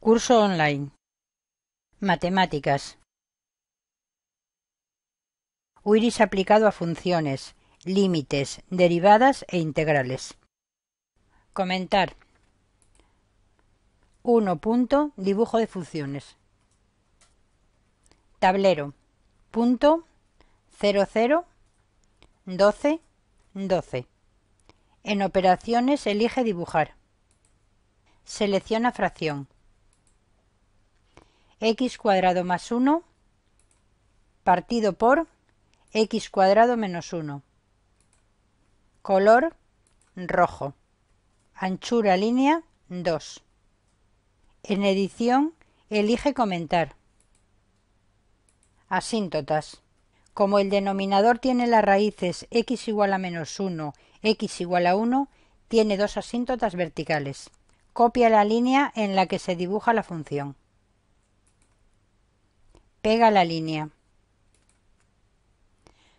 Curso online. Matemáticas. UIRIS aplicado a funciones, límites, derivadas e integrales. Comentar. 1. dibujo de funciones. Tablero. Punto En operaciones elige dibujar. Selecciona fracción x cuadrado más 1 partido por x cuadrado menos 1. Color rojo. Anchura línea 2. En edición, elige comentar. Asíntotas. Como el denominador tiene las raíces x igual a menos 1, x igual a 1, tiene dos asíntotas verticales. Copia la línea en la que se dibuja la función. Pega la línea.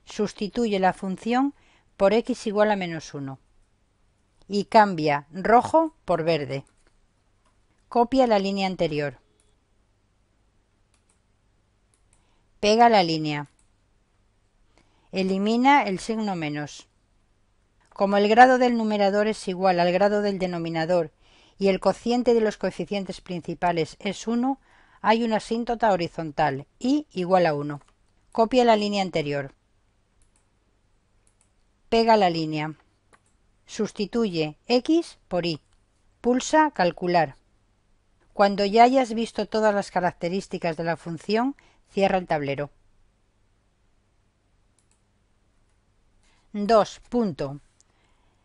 Sustituye la función por x igual a menos 1 y cambia rojo por verde. Copia la línea anterior. Pega la línea. Elimina el signo menos. Como el grado del numerador es igual al grado del denominador y el cociente de los coeficientes principales es 1, hay una asíntota horizontal, y igual a 1. Copia la línea anterior. Pega la línea. Sustituye X por Y. Pulsa Calcular. Cuando ya hayas visto todas las características de la función, cierra el tablero. 2.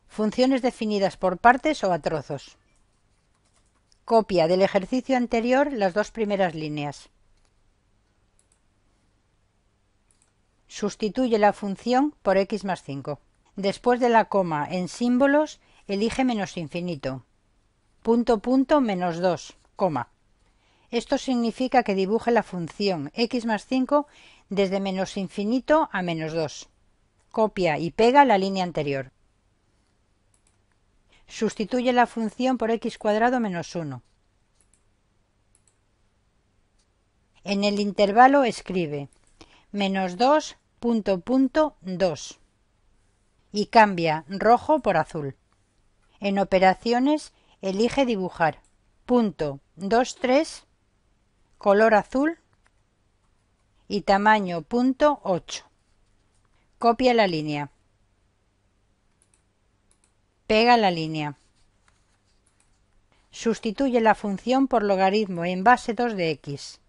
Funciones definidas por partes o a trozos. Copia del ejercicio anterior las dos primeras líneas. Sustituye la función por x más 5. Después de la coma en símbolos, elige menos infinito. Punto punto menos 2, coma. Esto significa que dibuje la función x más 5 desde menos infinito a menos 2. Copia y pega la línea anterior. Sustituye la función por x cuadrado menos 1. En el intervalo escribe menos 2 punto punto 2 y cambia rojo por azul. En operaciones elige dibujar punto 2 3 color azul y tamaño punto 8. Copia la línea. Pega la línea. Sustituye la función por logaritmo en base 2 de x.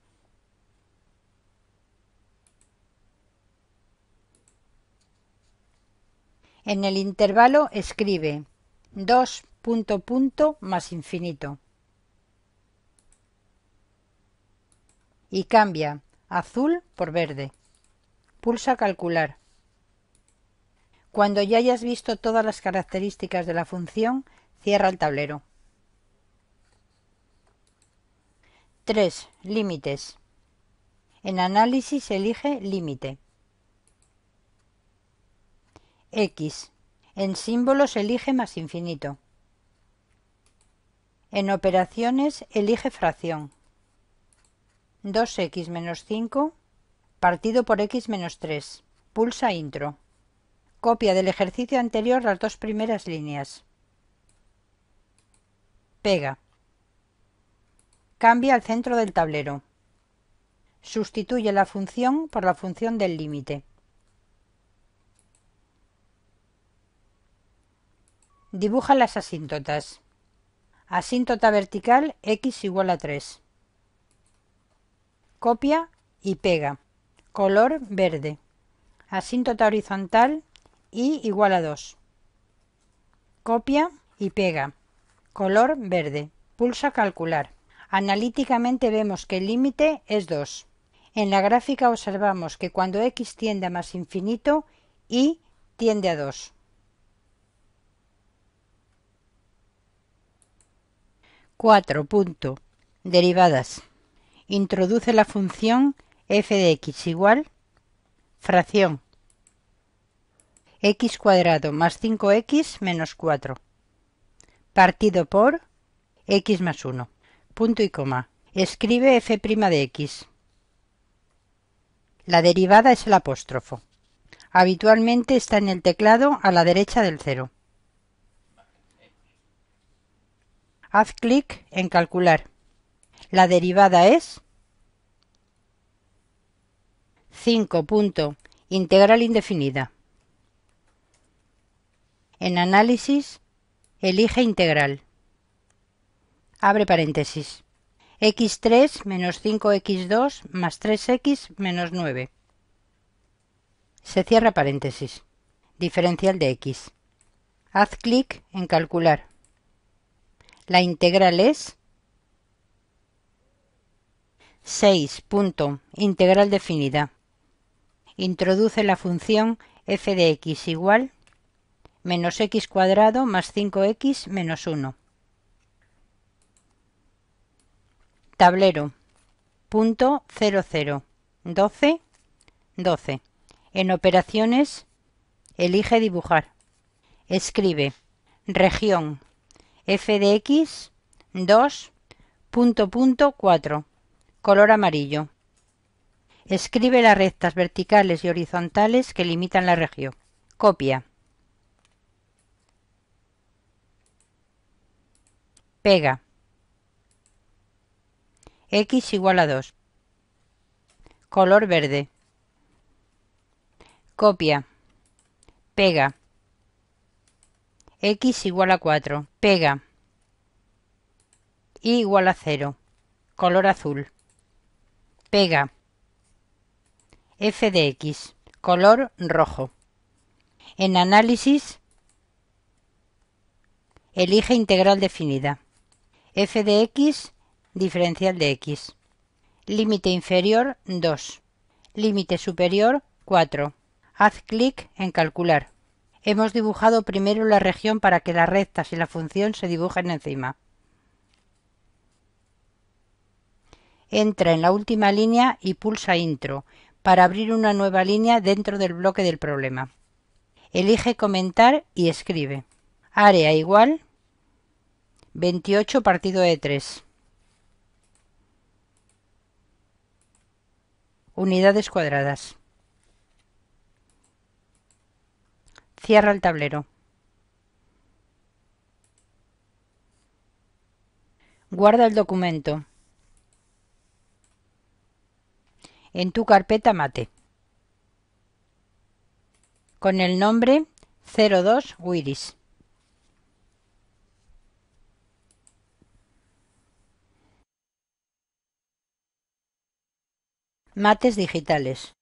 En el intervalo escribe 2 punto punto más infinito. Y cambia azul por verde. Pulsa calcular. Cuando ya hayas visto todas las características de la función, cierra el tablero. 3. Límites. En análisis elige límite. X. En símbolos elige más infinito. En operaciones elige fracción. 2x menos 5 partido por x menos 3. Pulsa intro. Copia del ejercicio anterior las dos primeras líneas. Pega. Cambia al centro del tablero. Sustituye la función por la función del límite. Dibuja las asíntotas. Asíntota vertical x igual a 3. Copia y pega. Color verde. Asíntota horizontal y igual a 2. Copia y pega. Color verde. Pulsa calcular. Analíticamente vemos que el límite es 2. En la gráfica observamos que cuando x tiende a más infinito, y tiende a 2. 4. Derivadas. Introduce la función f de x igual fracción x cuadrado más 5x menos 4, partido por x más 1, punto y coma. Escribe f' de x. La derivada es el apóstrofo. Habitualmente está en el teclado a la derecha del cero. Haz clic en calcular. La derivada es 5. Punto, integral indefinida. En análisis, elige integral. Abre paréntesis. x3 menos 5x2 más 3x menos 9. Se cierra paréntesis. Diferencial de x. Haz clic en calcular. La integral es 6. Punto. Integral definida. Introduce la función f de x igual menos x cuadrado más 5x menos 1. Tablero. Punto 00. 12. 12. En operaciones, elige dibujar. Escribe. Región. F de x. 2. 4. Color amarillo. Escribe las rectas verticales y horizontales que limitan la región. Copia. Pega. X igual a 2. Color verde. Copia. Pega. X igual a 4. Pega. Y igual a 0. Color azul. Pega. F de X. Color rojo. En análisis, elige integral definida f de x diferencial de x. Límite inferior 2. Límite superior 4. Haz clic en calcular. Hemos dibujado primero la región para que las rectas y la función se dibujen encima. Entra en la última línea y pulsa Intro para abrir una nueva línea dentro del bloque del problema. Elige Comentar y escribe. Área igual 28 partido e 3, Unidades cuadradas. Cierra el tablero. Guarda el documento. En tu carpeta mate. Con el nombre 02 Wiris. Mates digitales